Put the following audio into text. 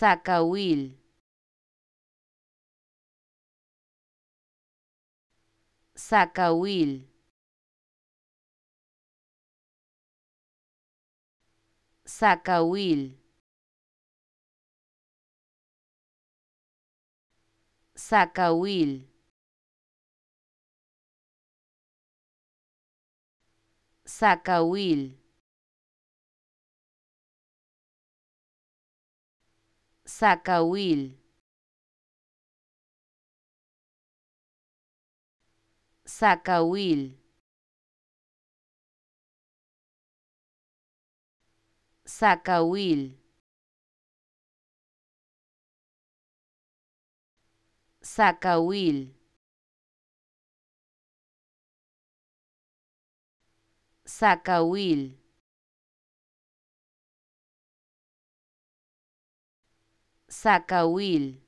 will. Saca will. Saca will. saca Will. Saca Will. Saca Will. Saca Will. Saca Will. will.